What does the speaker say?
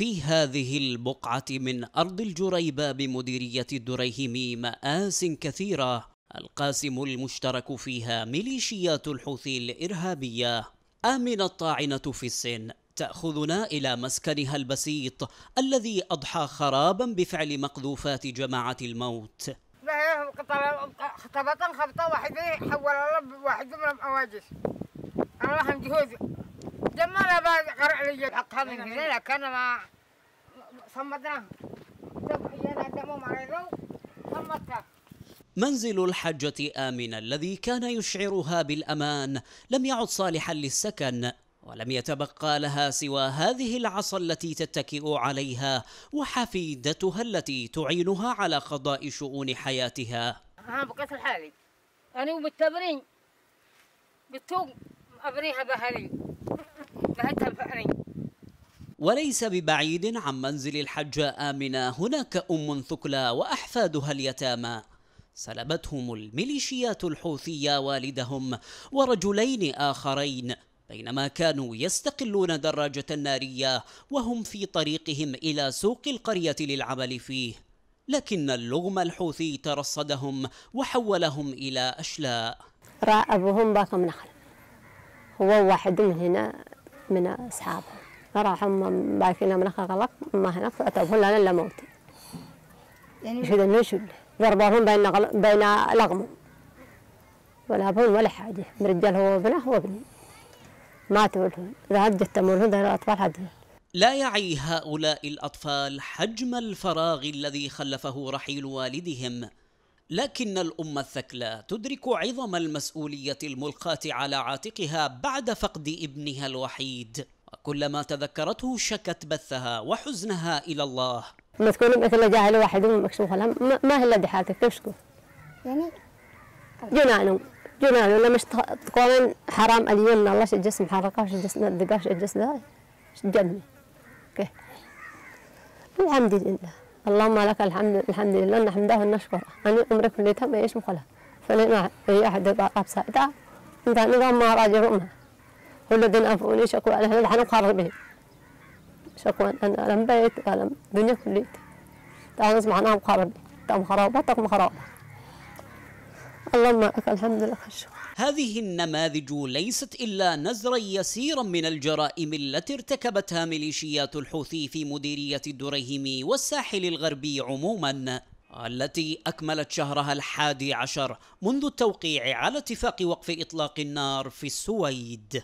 في هذه البقعة من أرض الجريبة بمديرية الدريهمي مآس كثيرة القاسم المشترك فيها ميليشيات الحوثي الإرهابية آمنة الطاعنة في السن تأخذنا إلى مسكنها البسيط الذي أضحى خرابا بفعل مقذوفات جماعة الموت خطبة خبطة واحدة حول الله واحد من الأواجس أنا لحم انا لي من هنا لكن ما صمدنا منزل الحجة آمنة الذي كان يشعرها بالأمان لم يعد صالحا للسكن ولم يتبقى لها سوى هذه العصا التي تتكئ عليها وحفيدتها التي تعينها على قضاء شؤون حياتها ها بقيت لحالي أنا وبالتبرين بالتوب أبنيها بأهلي وبعدها بحرين وليس ببعيد عن منزل الحجة آمنة هناك أم ثكلى وأحفادها اليتامى سلبتهم الميليشيات الحوثية والدهم ورجلين آخرين بينما كانوا يستقلون دراجة نارية وهم في طريقهم إلى سوق القرية للعمل فيه لكن اللغم الحوثي ترصدهم وحولهم إلى أشلاء رأى أبوهم باكم نخل هو واحد من هنا من أصحابه فراحوا هم باكينا من غلق ما هناك فأتوبوا لنا إلا موتي يعني شد النشل ضربوهم بين غل... بين لغم ولا أبون ولا حاجة رجال هو ابنه وابني ماتوا لهم ذهب جتمولهم ذهب الأطفال حدهم لا يعي هؤلاء الأطفال حجم الفراغ الذي خلفه رحيل والدهم لكن الأمة الثكلى تدرك عظم المسؤولية الملقاة على عاتقها بعد فقد ابنها الوحيد وكلما تذكرته شكت بثها وحزنها إلى الله ما تكون مثل جاهل واحد مكسوخ لها ما هي اللي حالتك كيف يعني جنانهم جنانهم لما تكون حرام اليوم الله شو الجسم حرقه شو الجسم الدقه شو الجسم ده جنة الحمد لله اللهم لك الحمد الحمد لله نحمده ونشكره أنا عمري اللي تم إيش مخله فلما أي أحد أبسا تا أنت نقام ما راجع رؤمها كل دين أفوني شكوى أنا نحن به شكو أنا لم بيت ألم دنيا كليت تعال نسمع أنا تام خرابة تام خرابة اللهم لك الحمد لك الشكر هذه النماذج ليست إلا نزرا يسيرا من الجرائم التي ارتكبتها ميليشيات الحوثي في مديرية الدريهم والساحل الغربي عموما التي أكملت شهرها الحادي عشر منذ التوقيع على اتفاق وقف إطلاق النار في السويد